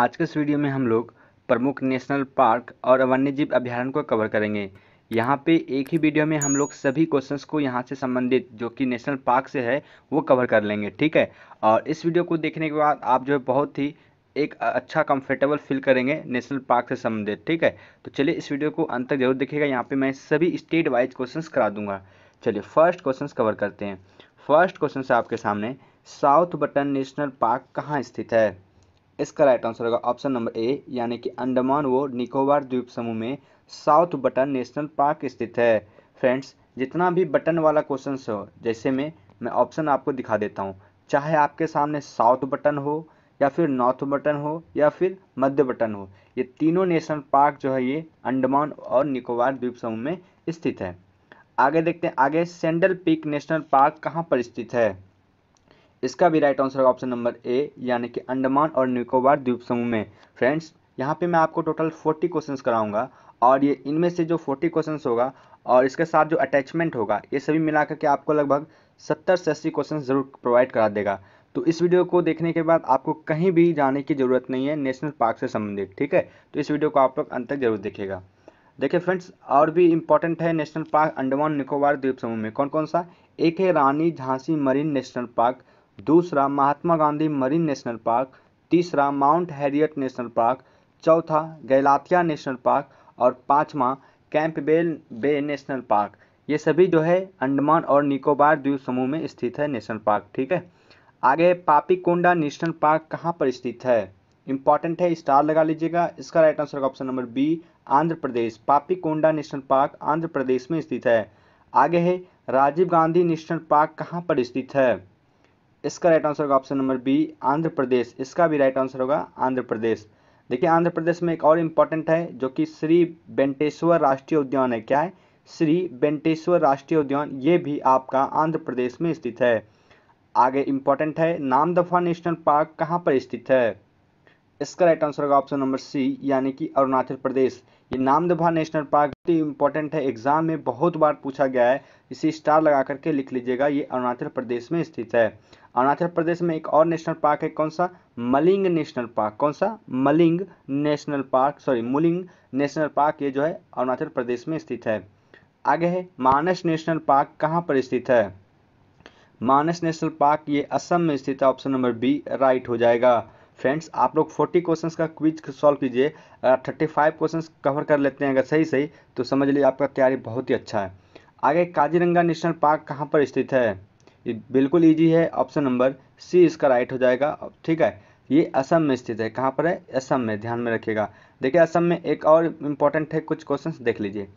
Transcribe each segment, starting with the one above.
आज के इस वीडियो में हम लोग प्रमुख नेशनल पार्क और वन्यजीव अभ्यारण्य को कवर करेंगे यहाँ पे एक ही वीडियो में हम लोग सभी क्वेश्चंस को यहाँ से संबंधित जो कि नेशनल पार्क से है वो कवर कर लेंगे ठीक है और इस वीडियो को देखने के बाद आप जो है बहुत ही एक अच्छा कंफर्टेबल फील करेंगे नेशनल पार्क से संबंधित ठीक है तो चलिए इस वीडियो को अंत तक जरूर देखेगा यहाँ पर मैं सभी स्टेट वाइज क्वेश्चन करा दूंगा चलिए फर्स्ट क्वेश्चन कवर करते हैं फर्स्ट क्वेश्चन आपके सामने साउथ बटन नेशनल पार्क कहाँ स्थित है इसका राइट आंसर होगा ऑप्शन नंबर ए यानी कि अंडमान व निकोबार द्वीप समूह में साउथ बटन नेशनल पार्क स्थित है फ्रेंड्स जितना भी बटन वाला क्वेश्चन हो जैसे में मैं ऑप्शन आपको दिखा देता हूँ चाहे आपके सामने साउथ बटन हो या फिर नॉर्थ बटन हो या फिर मध्य बटन हो ये तीनों नेशनल पार्क जो है ये अंडमान और निकोबार द्वीप समूह में स्थित है आगे देखते हैं आगे सेंडल पीक नेशनल पार्क कहाँ पर स्थित है इसका भी राइट आंसर होगा ऑप्शन नंबर ए यानी कि अंडमान और निकोबार द्वीप समूह में फ्रेंड्स यहाँ पे मैं आपको टोटल 40 क्वेश्चंस कराऊंगा और ये इनमें से जो 40 क्वेश्चंस होगा और इसके साथ जो अटैचमेंट होगा ये सभी मिला करके आपको लगभग 70 से अस्सी क्वेश्चन जरूर प्रोवाइड करा देगा तो इस वीडियो को देखने के बाद आपको कहीं भी जाने की ज़रूरत नहीं है नेशनल पार्क से संबंधित ठीक है तो इस वीडियो को आप लोग अंत तक जरूर देखेगा देखिए फ्रेंड्स और भी इम्पोर्टेंट है नेशनल पार्क अंडमान निकोबार द्वीप समूह में कौन कौन सा एक है Rani Jhansi marine national park दूसरा Mahatma Gandhi marine national park तीसरा माउंट हैरियट नेशनल पार्क चौथा गैलाथिया नेशनल पार्क और पाँचवा कैंपबेल बे नेशनल पार्क ये सभी जो है अंडमान और निकोबार द्वीप समूह में स्थित है नेशनल पार्क ठीक है आगे कोंडा नेशनल पार्क कहाँ पर स्थित है इंपॉर्टेंट है स्टार लगा लीजिएगा इसका right answer option number B Andhra Pradesh Konda national park Andhra Pradesh में स्थित है आगे है राजीव गांधी नेशनल पार्क कहाँ पर स्थित है इसका राइट आंसर होगा option number B Andhra Pradesh इसका भी राइट आंसर होगा आंध्र प्रदेश देखिए आंध्र प्रदेश में एक और इम्पॉर्टेंट है जो कि श्री बेंटेश्वर राष्ट्रीय उद्यान है क्या है श्री बेंटेश्वर राष्ट्रीय उद्यान ये भी आपका आंध्र प्रदेश में स्थित है आगे इम्पॉर्टेंट है नामदफा नेशनल पार्क कहाँ पर स्थित है इसका राइट आंसर होगा ऑप्शन नंबर सी यानी कि अरुणाचल प्रदेश ये नामदफा नेशनल पार्क बहुत इम्पॉर्टेंट है एग्जाम में बहुत बार पूछा गया है इसे स्टार लगा करके लिख लीजिएगा ये अरुणाचल प्रदेश में स्थित है अरुणाचल प्रदेश में एक और नेशनल पार्क है कौन सा मलिंग नेशनल पार्क कौन सा Maling national park sorry Mouling national park ये जो है अरुणाचल प्रदेश में स्थित है आगे है मानस नेशनल पार्क कहाँ पर स्थित है मानस नेशनल पार्क ये असम में स्थित है ऑप्शन नंबर बी राइट हो जाएगा फ्रेंड्स आप लोग 40 क्वेश्चंस का क्विज सॉल्व कीजिए अगर 35 क्वेश्चंस कवर कर लेते हैं अगर सही सही तो समझ लीजिए आपका तैयारी बहुत ही अच्छा है आगे काजीरंगा नेशनल पार्क कहाँ पर स्थित है ये बिल्कुल ईजी है ऑप्शन नंबर सी इसका राइट हो जाएगा ठीक है ये असम में स्थित है कहाँ पर है असम में ध्यान में रखिएगा देखिए असम में एक और इम्पोर्टेंट है कुछ क्वेश्चंस देख लीजिए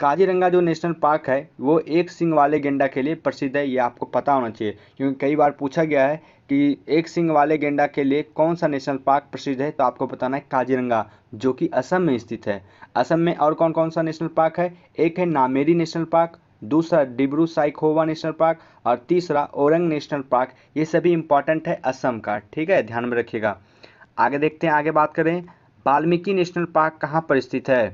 काजीरंगा जो नेशनल पार्क है वो एक सिंग वाले गेंडा के लिए प्रसिद्ध है ये आपको पता होना चाहिए क्योंकि कई बार पूछा गया है कि एक सिंग वाले गेंडा के लिए कौन सा नेशनल पार्क प्रसिद्ध है तो आपको बताना है काजीरंगा जो कि असम में स्थित है असम में और कौन कौन सा नेशनल पार्क है एक है नामेरी नेशनल पार्क दूसरा डिब्रू साइखोवा नेशनल पार्क और तीसरा ओरंग नेशनल पार्क ये सभी इंपॉर्टेंट है असम का ठीक है ध्यान में रखिएगा आगे देखते हैं आगे बात करें वाल्मीकि नेशनल पार्क कहाँ पर स्थित है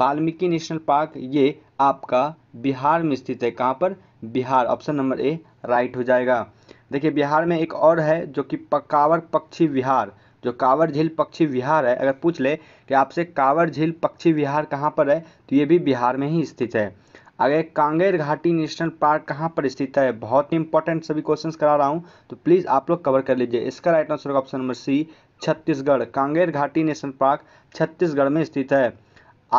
वाल्मीकि नेशनल पार्क ये आपका बिहार में स्थित है कहाँ पर Bihar option number A right हो जाएगा देखिए बिहार में एक और है जो कि कांवर पक्षी विहार जो कांवर झील पक्षी विहार है अगर पूछ ले कि आपसे कांवर झील पक्षी विहार कहाँ पर है तो ये भी बिहार में ही स्थित है आगे कांगेर घाटी नेशनल पार्क कहाँ पर स्थित है बहुत ही इंपॉर्टेंट सभी क्वेश्चंस करा रहा हूँ तो प्लीज़ आप लोग कवर कर लीजिए इसका राइट आंसर होगा option number C Chhattisgarh Kanger Ghati national park Chhattisgarh में स्थित है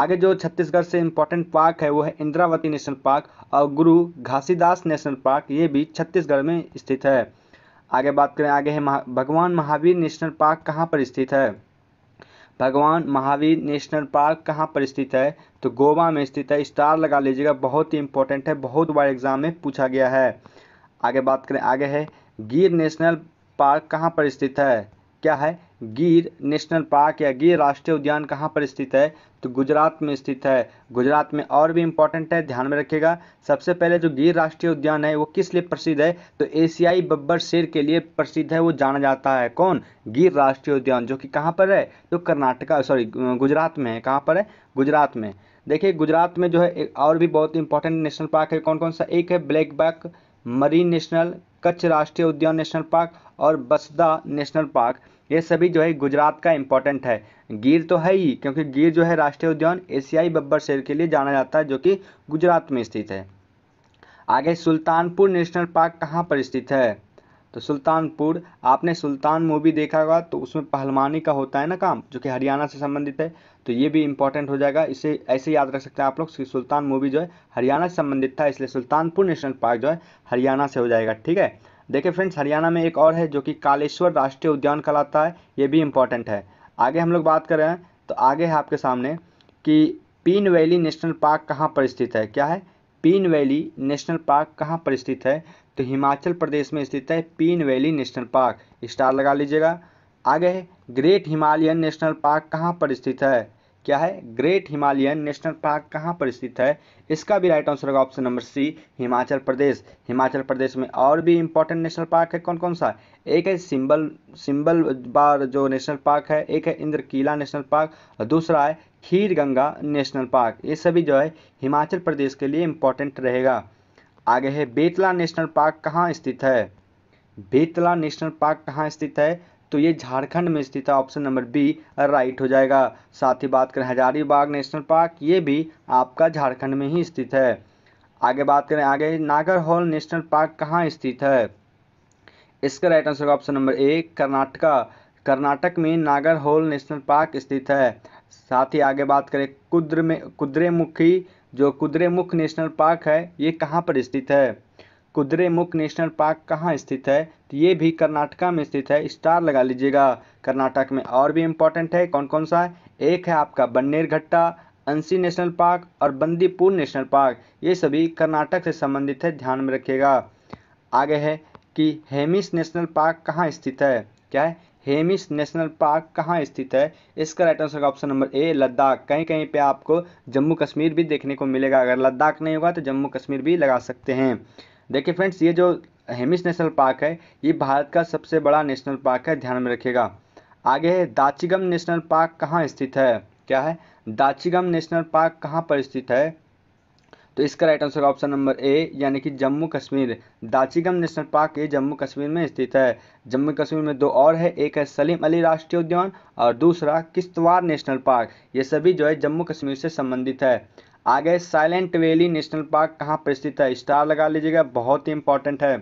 आगे जो छत्तीसगढ़ से इंपॉर्टेंट पार्क है वो है इंद्रावती नेशनल पार्क और गुरु घासीदास नेशनल पार्क ये भी छत्तीसगढ़ में स्थित है आगे बात करें आगे है महा, भगवान महावीर नेशनल पार्क कहाँ पर स्थित है भगवान महावीर नेशनल पार्क कहाँ पर स्थित है तो गोवा में स्थित है स्टार लगा लीजिएगा बहुत ही इंपॉर्टेंट है बहुत बार एग्जाम में पूछा गया है आगे बात करें आगे है गिर नेशनल पार्क कहाँ पर स्थित है क्या है गिर नेशनल पार्क या गिर राष्ट्रीय उद्यान कहाँ पर स्थित है तो गुजरात में स्थित है गुजरात में और भी इंपॉर्टेंट है ध्यान में रखिएगा सबसे पहले जो गिर राष्ट्रीय उद्यान है वो किस लिए प्रसिद्ध है तो एशियाई बब्बर शेर के लिए प्रसिद्ध है वो जाना जाता है कौन गिर राष्ट्रीय उद्यान जो कि कहाँ पर है तो कर्नाटका सॉरी गुजरात में है कहाँ पर है गुजरात में देखिए गुजरात में जो है और भी बहुत इंपॉर्टेंट नेशनल पार्क है कौन कौन सा एक है blackbuck marine national Kutch राष्ट्रीय उद्यान नेशनल पार्क और बसदा नेशनल पार्क ये सभी जो है गुजरात का इंपॉर्टेंट है गिर तो है ही क्योंकि गिर जो है राष्ट्रीय उद्यान एशियाई बब्बर शेर के लिए जाना जाता है जो कि गुजरात में स्थित है आगे सुल्तानपुर नेशनल पार्क कहाँ पर स्थित है तो सुल्तानपुर आपने सुल्तान मूवी देखा होगा तो उसमें पहलवानी का होता है ना काम जो कि हरियाणा से संबंधित है तो ये भी इंपॉर्टेंट हो जाएगा इसे ऐसे याद रख सकते हैं आप लोग कि सुल्तान मूवी जो है हरियाणा से संबंधित था इसलिए सुल्तानपुर नेशनल पार्क जो है हरियाणा से हो जाएगा ठीक है देखिए फ्रेंड्स हरियाणा में एक और है जो कि कालेश्वर राष्ट्रीय उद्यान कहलाता है ये भी इंपॉर्टेंट है आगे हम लोग बात कर रहे हैं तो आगे है आपके सामने कि पीन वैली नेशनल पार्क कहाँ पर स्थित है क्या है पीन वैली नेशनल पार्क कहाँ पर स्थित है तो हिमाचल प्रदेश में स्थित है Pin valley national park star लगा लीजिएगा आगे है ग्रेट हिमालयन नेशनल पार्क कहाँ पर स्थित है क्या है ग्रेट हिमालयन नेशनल पार्क कहाँ पर स्थित है इसका भी राइट आंसर होगा option number C Himachal Pradesh Himachal Pradesh में और भी इंपॉर्टेंट नेशनल पार्क है कौन कौन सा एक है सिंबल सिंबल बार जो नेशनल पार्क है एक है इंद्र किला नेशनल पार्क और दूसरा है खीर गंगा नेशनल पार्क ये सभी जो है हिमाचल प्रदेश के लिए इम्पोर्टेंट रहेगा आगे है बेतला नेशनल पार्क कहाँ स्थित है बेतला नेशनल पार्क कहाँ स्थित है तो ये झारखंड में स्थित है ऑप्शन नंबर बी राइट हो जाएगा साथ ही बात करें हजारीबाग नेशनल पार्क ये भी आपका झारखंड में ही स्थित है आगे बात करें आगे नागर हॉल नेशनल पार्क कहाँ स्थित है इसका राइट आंसर होगा option number A Karnataka Karnataka में नागर हॉल नेशनल पार्क स्थित है साथ ही आगे बात करें कुद्र में कुद्रेमुखी जो कुद्रेमुख नेशनल पार्क है ये कहाँ पर स्थित है कुद्रेमुख नेशनल पार्क कहाँ स्थित है तो ये भी कर्नाटका में स्थित है स्टार लगा लीजिएगा कर्नाटक में और भी इम्पोर्टेंट है कौन कौन सा है एक है आपका Bannerghatta Anshi national park और बंदीपुर नेशनल पार्क ये सभी कर्नाटक से संबंधित है ध्यान में रखिएगा आगे है कि हेमिस नेशनल पार्क कहाँ स्थित है क्या है हेमिस नेशनल पार्क कहाँ स्थित है इसका राइट आंसर होगा ऑप्शन नंबर ए लद्दाख कहीं कहीं पे आपको जम्मू कश्मीर भी देखने को मिलेगा अगर लद्दाख नहीं होगा तो जम्मू कश्मीर भी लगा सकते हैं देखिए फ्रेंड्स ये जो हेमिस नेशनल पार्क है ये भारत का सबसे बड़ा नेशनल पार्क है ध्यान में रखिएगा आगे है दाचीगम नेशनल पार्क कहाँ स्थित है क्या है दाचीगम नेशनल पार्क कहाँ पर स्थित है तो इसका right answer option number A यानी कि जम्मू कश्मीर दाचीगम नेशनल पार्क ये जम्मू कश्मीर में स्थित है जम्मू कश्मीर में दो और है एक है सलीम अली राष्ट्रीय उद्यान और दूसरा किश्तवाड़ नेशनल पार्क ये सभी जो है जम्मू कश्मीर से संबंधित है आगे साइलेंट वैली नेशनल पार्क कहाँ पर स्थित है स्टार लगा लीजिएगा बहुत ही इंपॉर्टेंट है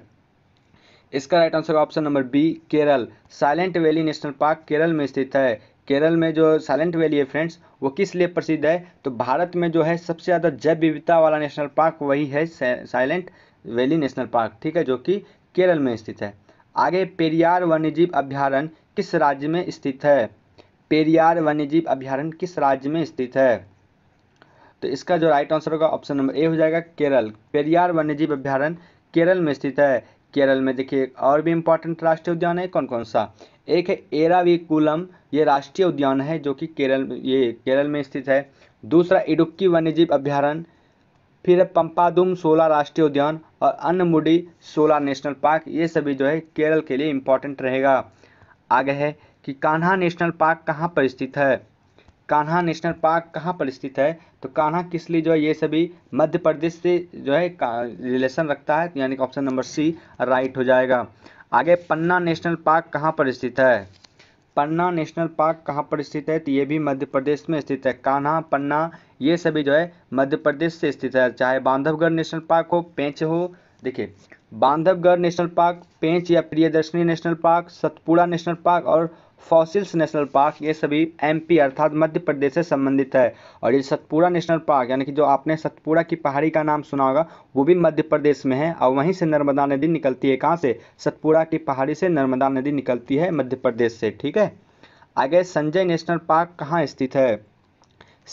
इसका right answer option number B Kerala silent valley national park Kerala में स्थित है केरल में जो साइलेंट वैली है फ्रेंड्स वो किस लिए प्रसिद्ध है तो भारत में जो है सबसे ज़्यादा जैव विविधता वाला नेशनल पार्क वही है साइलेंट वैली नेशनल पार्क ठीक है जो कि केरल में स्थित है आगे पेरियार वन्यजीव अभ्यारण्य किस राज्य में स्थित है पेरियार वन्यजीव अभ्यारण्य किस राज्य में स्थित है तो इसका जो राइट आंसर होगा ऑप्शन नंबर ए हो जाएगा केरल पेरियार वन्यजीव अभ्यारण्य केरल में स्थित है केरल में देखिए एक और भी इम्पोर्टेंट राष्ट्रीय उद्यान है कौन कौन सा एक है एराविकुलम ये राष्ट्रीय उद्यान है जो कि केरल ये केरल में स्थित है दूसरा इडुक्की वन्यजीव अभ्यारण्य फिर है पंपादुम सोला राष्ट्रीय उद्यान और अन्नमुडी सोला नेशनल पार्क ये सभी जो है केरल के लिए इम्पोर्टेंट रहेगा आगे है कि कान्हा नेशनल पार्क कहाँ पर स्थित है कान्हा नेशनल पार्क कहाँ पर स्थित है तो कान्हा किस लिए जो है ये सभी मध्य प्रदेश से जो है रिलेशन रखता है तो यानी कि ऑप्शन नंबर सी राइट हो जाएगा आगे पन्ना नेशनल पार्क कहाँ पर स्थित है पन्ना नेशनल पार्क कहाँ पर स्थित है तो ये भी मध्य प्रदेश में स्थित है कान्हा पन्ना ये सभी जो है मध्य प्रदेश से स्थित है चाहे बांधवगढ़ नेशनल पार्क हो पेंच हो देखिए बांधवगढ़ नेशनल पार्क पेंच या Priyadarshini national park Satpura national park और फॉसिल्स नेशनल पार्क ये सभी एमपी अर्थात मध्य प्रदेश से संबंधित है और ये सतपुरा नेशनल पार्क यानी कि जो आपने सतपुरा की पहाड़ी का नाम सुना होगा वो भी मध्य प्रदेश में है और वहीं से नर्मदा नदी निकलती है कहाँ से सतपुरा की पहाड़ी से नर्मदा नदी निकलती है मध्य प्रदेश से ठीक है आगे संजय नेशनल पार्क कहाँ स्थित है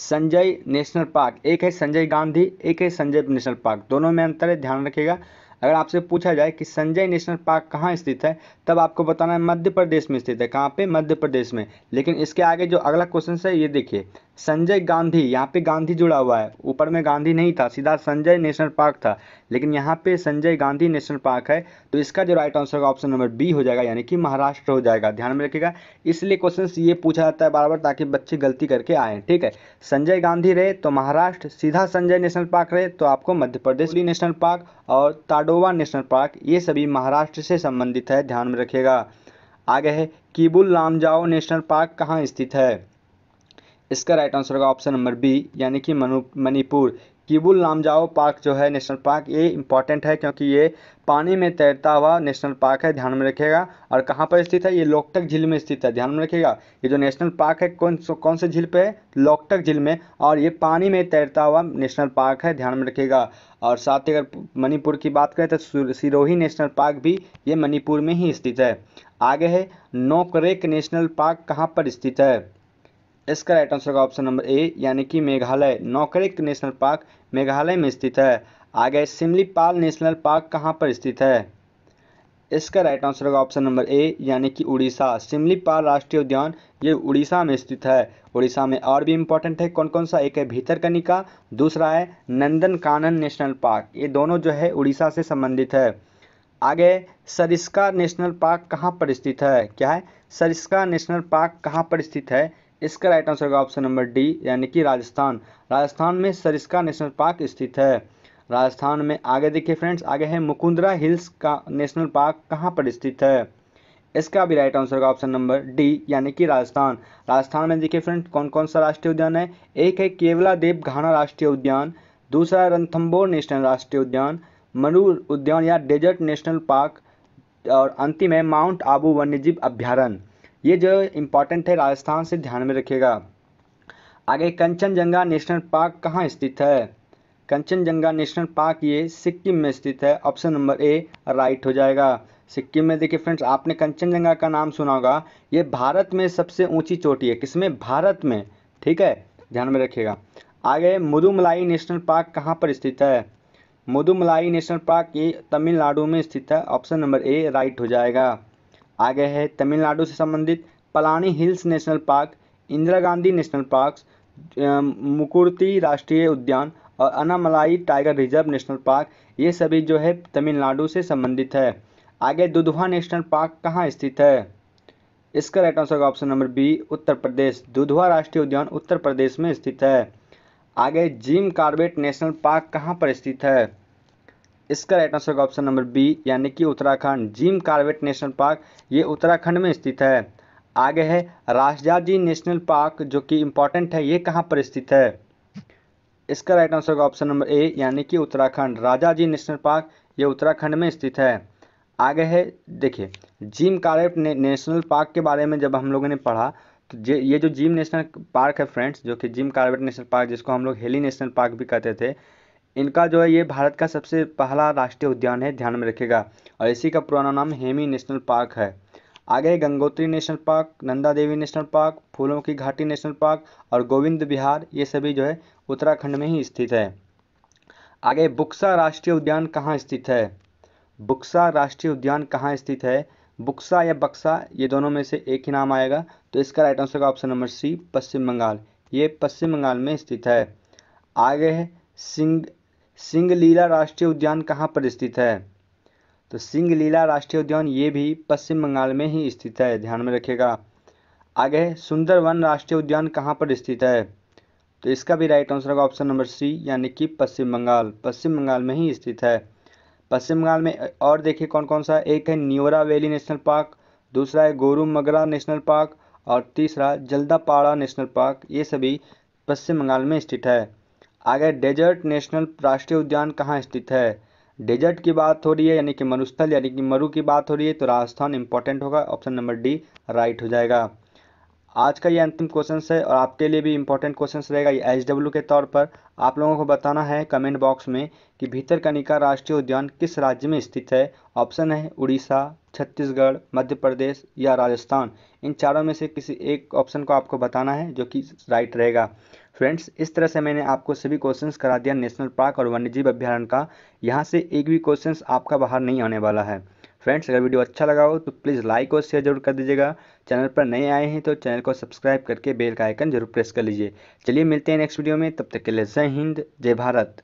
संजय नेशनल पार्क एक है संजय गांधी एक है संजय नेशनल पार्क दोनों में अंतर है ध्यान रखिएगा अगर आपसे पूछा जाए कि संजय नेशनल पार्क कहाँ स्थित है तब आपको बताना है मध्य प्रदेश में स्थित है कहाँ पे मध्य प्रदेश में लेकिन इसके आगे जो अगला क्वेश्चन है ये देखिए संजय गांधी यहाँ पे गांधी जुड़ा हुआ है ऊपर में गांधी नहीं था सीधा संजय नेशनल पार्क था लेकिन यहाँ पे संजय गांधी नेशनल पार्क है तो इसका जो राइट आंसर होगा ऑप्शन नंबर बी हो जाएगा यानी कि महाराष्ट्र हो जाएगा ध्यान में रखिएगा इसलिए क्वेश्चन ये पूछा जाता है बार बार ताकि बच्चे गलती करके आए ठीक है संजय गांधी रहे तो महाराष्ट्र सीधा संजय नेशनल पार्क रहे तो आपको मध्य प्रदेश नेशनल पार्क और ताडोवा नेशनल पार्क ये सभी महाराष्ट्र से संबंधित है ध्यान में रखिएगा आगे है किबुल लामजाओ नेशनल पार्क कहाँ स्थित है इसका राइट आंसर होगा ऑप्शन नंबर बी यानी कि मणिपुर किबुल लामजाओ पार्क जो है नेशनल पार्क ये इंपॉर्टेंट है क्योंकि ये पानी में तैरता हुआ नेशनल पार्क है ध्यान में रखिएगा और कहाँ पर स्थित है ये लोकटक झील में स्थित है ध्यान में रखिएगा ये जो नेशनल पार्क है कौन कौन से झील पे है लोकटक झील में और ये पानी में तैरता हुआ नेशनल पार्क है ध्यान में रखिएगा और साथ ही अगर मणिपुर की बात करें तो सिरोही नेशनल पार्क भी ये मणिपुर में ही स्थित है आगे है नोकरेक नेशनल पार्क कहाँ पर स्थित है इसका राइट आंसर होगा ऑप्शन नंबर ए यानी कि मेघालय नौकरिक नेशनल पार्क मेघालय में स्थित है आगे सिमलीपाल नेशनल पार्क कहाँ पर स्थित है इसका राइट आंसर होगा ऑप्शन नंबर ए यानी कि उड़ीसा सिमलीपाल राष्ट्रीय उद्यान ये उड़ीसा में स्थित है उड़ीसा में और भी इम्पोर्टेंट है कौन कौन सा एक है भीतरकनिका दूसरा है नंदन कानन नेशनल पार्क ये दोनों जो है उड़ीसा से संबंधित है आगे सरिस्का नेशनल पार्क कहाँ पर स्थित है क्या है सरिस्का नेशनल पार्क कहाँ पर स्थित है इसका राइट आंसर होगा ऑप्शन नंबर डी यानी कि राजस्थान राजस्थान में सरिस्का नेशनल पार्क स्थित है राजस्थान में आगे देखिए फ्रेंड्स आगे है मुकुंदरा हिल्स का नेशनल पार्क कहाँ पर स्थित है इसका भी राइट आंसर होगा ऑप्शन नंबर डी यानी कि राजस्थान राजस्थान में देखिए फ्रेंड्स कौन कौन सा राष्ट्रीय उद्यान है एक है केवला देव घाना राष्ट्रीय उद्यान दूसरा रंथम्बोर नेशनल राष्ट्रीय उद्यान मरूर उद्यान या डेजर्ट नेशनल पार्क और अंतिम है माउंट आबू वन्यजीव अभ्यारण्य ये जो इंपॉर्टेंट है राजस्थान से ध्यान में रखिएगा आगे कंचनजंगा नेशनल पार्क कहाँ स्थित है कंचनजंगा नेशनल पार्क ये सिक्किम में स्थित है ऑप्शन नंबर ए राइट हो जाएगा सिक्किम में देखिए फ्रेंड्स आपने कंचनजंगा का नाम सुना होगा ये भारत में सबसे ऊंची चोटी है किसमें भारत में ठीक है ध्यान में रखिएगा आगे मुदुमलाई नेशनल पार्क कहाँ पर स्थित है मुदुमलाई नेशनल पार्क ये तमिलनाडु में स्थित है ऑप्शन नंबर ए राइट हो जाएगा आगे है तमिलनाडु से संबंधित Palani hills national park Indira Gandhi national park Mukurthi राष्ट्रीय उद्यान और Anamalai tiger reserve national park ये सभी जो है तमिलनाडु से संबंधित है आगे दुधवा नेशनल पार्क कहाँ स्थित है इसका राइट आंसर होगा option number B Uttar Pradesh Dudhwa राष्ट्रीय उद्यान उत्तर प्रदेश में स्थित है आगे जिम कार्बेट नेशनल पार्क कहाँ पर स्थित है इसका राइट आंसर होगा ऑप्शन नंबर बी यानी कि Uttarakhand Jim Corbett national park ये उत्तराखंड में स्थित है आगे है राजजाजी नेशनल पार्क जो कि इंपॉर्टेंट है ये कहाँ पर स्थित है इसका राइट आंसर होगा ऑप्शन नंबर ए यानी कि उत्तराखंड राजा जी नेशनल पार्क ये उत्तराखंड में स्थित है आगे है देखिए जिम कार्बेट ने, नेशनल पार्क के बारे में जब हम लोगों ने पढ़ा तो जे, ये जो जिम नेशनल पार्क है फ्रेंड्स जो कि जिम कार्बेट नेशनल पार्क जिसको हम लोग हेली नेशनल पार्क भी कहते थे इनका जो है ये भारत का सबसे पहला राष्ट्रीय उद्यान है ध्यान में रखेगा और इसी का पुराना नाम हेमी नेशनल पार्क है आगे Gangotri national park Nanda Devi national park फूलों की घाटी नेशनल पार्क और गोविंद विहार ये सभी जो है उत्तराखंड में ही स्थित है आगे बुक्सा राष्ट्रीय उद्यान कहाँ स्थित है बुक्सा राष्ट्रीय उद्यान कहाँ स्थित है बुक्सा या बक्सा ये दोनों में से एक ही नाम आएगा तो इसका राइट आंसर का option number C Paschim Bengal ये पश्चिम बंगाल में स्थित है आगे है सिंग सिंगलीला राष्ट्रीय उद्यान कहाँ पर स्थित है तो सिंगलीला राष्ट्रीय उद्यान ये भी पश्चिम बंगाल में ही स्थित है ध्यान में रखिएगा आगे सुंदरवन राष्ट्रीय उद्यान कहाँ पर स्थित है तो इसका भी राइट आंसर होगा ऑप्शन नंबर सी यानी कि पश्चिम बंगाल पश्चिम बंगाल में ही स्थित है पश्चिम बंगाल में और देखिए कौन कौन सा एक है न्योरा वैली नेशनल पार्क दूसरा है गोरू मगरा नेशनल पार्क और तीसरा जल्दापाड़ा नेशनल पार्क ये सभी पश्चिम बंगाल में स्थित है आगे डेजर्ट नेशनल राष्ट्रीय उद्यान कहाँ स्थित है डेजर्ट की बात हो रही है यानी कि मरुस्थल यानी कि मरु की बात हो रही है तो राजस्थान इंपॉर्टेंट होगा ऑप्शन नंबर डी राइट हो जाएगा आज का ये अंतिम क्वेश्चन है और आपके लिए भी इंपॉर्टेंट क्वेश्चन रहेगा ये एच डब्ल्यू के तौर पर आप लोगों को बताना है कमेंट बॉक्स में कि भीतरकनिका राष्ट्रीय उद्यान किस राज्य में स्थित है ऑप्शन है उड़ीसा छत्तीसगढ़ मध्य प्रदेश या राजस्थान इन चारों में से किसी एक ऑप्शन को आपको बताना है जो कि राइट रहेगा फ्रेंड्स इस तरह से मैंने आपको सभी क्वेश्चंस करा दिया नेशनल पार्क और वन्यजीव अभ्यारण्य का यहाँ से एक भी क्वेश्चंस आपका बाहर नहीं आने वाला है फ्रेंड्स अगर वीडियो अच्छा लगा हो तो प्लीज़ लाइक और शेयर जरूर कर दीजिएगा चैनल पर नए आए हैं तो चैनल को सब्सक्राइब करके बेल का आइकन जरूर प्रेस कर लीजिए चलिए मिलते हैं नेक्स्ट वीडियो में तब तक के लिए जय हिंद जय भारत